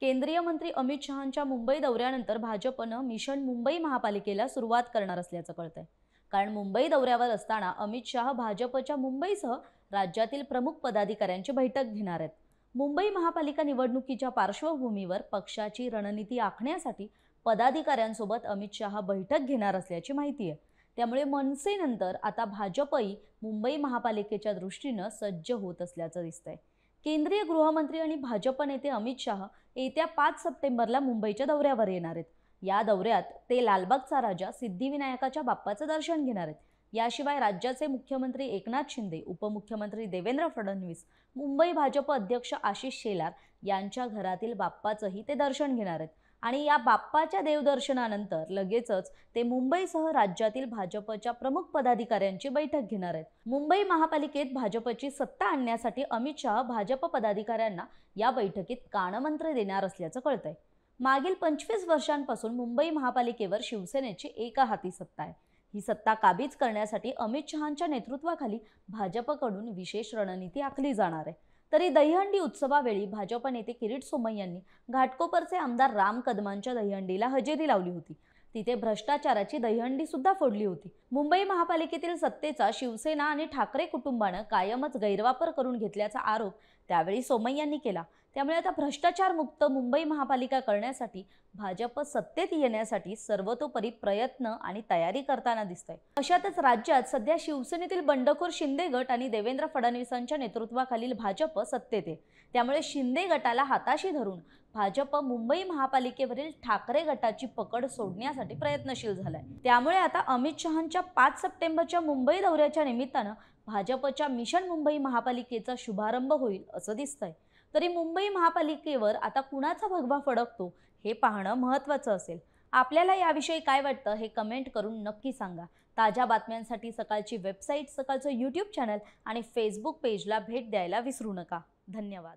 केंद्रीय मंत्री अमित शहांच्या मुंबई दौऱ्यानंतर भाजपनं मिशन मुंबई महापालिकेला सुरुवात करणार असल्याचं कळतंय कारण मुंबई दौऱ्यावर असताना अमित शाह भाजपच्या मुंबईसह राज्यातील प्रमुख पदाधिकाऱ्यांची बैठक घेणार आहेत मुंबई महापालिका निवडणुकीच्या पार्श्वभूमीवर पक्षाची रणनीती आखण्यासाठी पदाधिकाऱ्यांसोबत अमित शहा बैठक घेणार असल्याची माहिती आहे त्यामुळे मनसेनंतर आता भाजपही मुंबई महापालिकेच्या दृष्टीनं सज्ज होत असल्याचं दिसतंय केंद्रीय गृहमंत्री आणि भाजप नेते अमित शाह येत्या पाच सप्टेंबरला मुंबईच्या दौऱ्यावर येणार आहेत या दौऱ्यात ते लालबागचा राजा सिद्धिविनायकाच्या बाप्पाचं दर्शन घेणार आहेत याशिवाय राज्याचे मुख्यमंत्री एकनाथ शिंदे उपमुख्यमंत्री देवेंद्र फडणवीस मुंबई भाजप अध्यक्ष आशिष शेलार यांच्या घरातील बाप्पाचंही ते दर्शन घेणार आहेत आणि या बाप्पाच्या देवदर्शनानंतर लगेचच ते मुंबईसह राज्यातील भाजपच्या प्रमुख पदाधिकाऱ्यांची बैठक घेणार आहेत मुंबई महापालिकेत भाजपची सत्ता आणण्यासाठी अमित शहा भाजप पदाधिकाऱ्यांना या बैठकीत कानमंत्र देणार असल्याचं कळतंय मागील पंचवीस वर्षांपासून मुंबई महापालिकेवर शिवसेनेची एका हाती सत्ता आहे ही सत्ता काबीज करण्यासाठी अमित शहाच्या नेतृत्वाखाली भाजपकडून विशेष रणनीती आखली जाणार आहे तरी दहीहंडी उत्सवावेळी भाजप नेते किरीट यांनी घाटकोपरचे आमदार राम कदमांच्या दहीहंडीला हजेरी लावली होती तिथे भ्रष्टाचाराची दहीहंडी सुद्धा फोडली होती मुंबई महापालिकेतील सत्तेचा शिवसेना आणि ठाकरे कुटुंबानं कायमच गैरवापर करून घेतल्याचा आरोप त्यावेळी सोमय्यांनी केला त्यामुळे आता भ्रष्टाचार मुक्त मुंबई महापालिका करण्यासाठी भाजप सत्तेत येण्यासाठी सर्वतोपरी प्रयत्न आणि तयारी करताना दिसत आहे अशातच राज्यात सध्या शिवसेनेतील बंडखोर शिंदे गट आणि देवेंद्र फडणवीसांच्या नेतृत्वाखालील भाजप सत्तेत आहे त्यामुळे शिंदे गटाला हाताशी धरून भाजप मुंबई महापालिकेवरील ठाकरे गटाची पकड सोडण्यासाठी प्रयत्नशील झालाय त्यामुळे आता अमित शहाच्या पाच सप्टेंबरच्या मुंबई दौऱ्याच्या निमित्तानं भाजपच्या मिशन मुंबई महापालिकेचा शुभारंभ होईल असं दिसतंय तरी मुंबई महापालिकेवर आता कुणाचा भगवा फडकतो हे पाहणं महत्त्वाचं असेल आपल्याला याविषयी काय वाटतं हे कमेंट करून नक्की सांगा ताज्या बातम्यांसाठी सकाळची वेबसाईट सकाळचं यूट्यूब चॅनल आणि फेसबुक पेजला भेट द्यायला विसरू नका धन्यवाद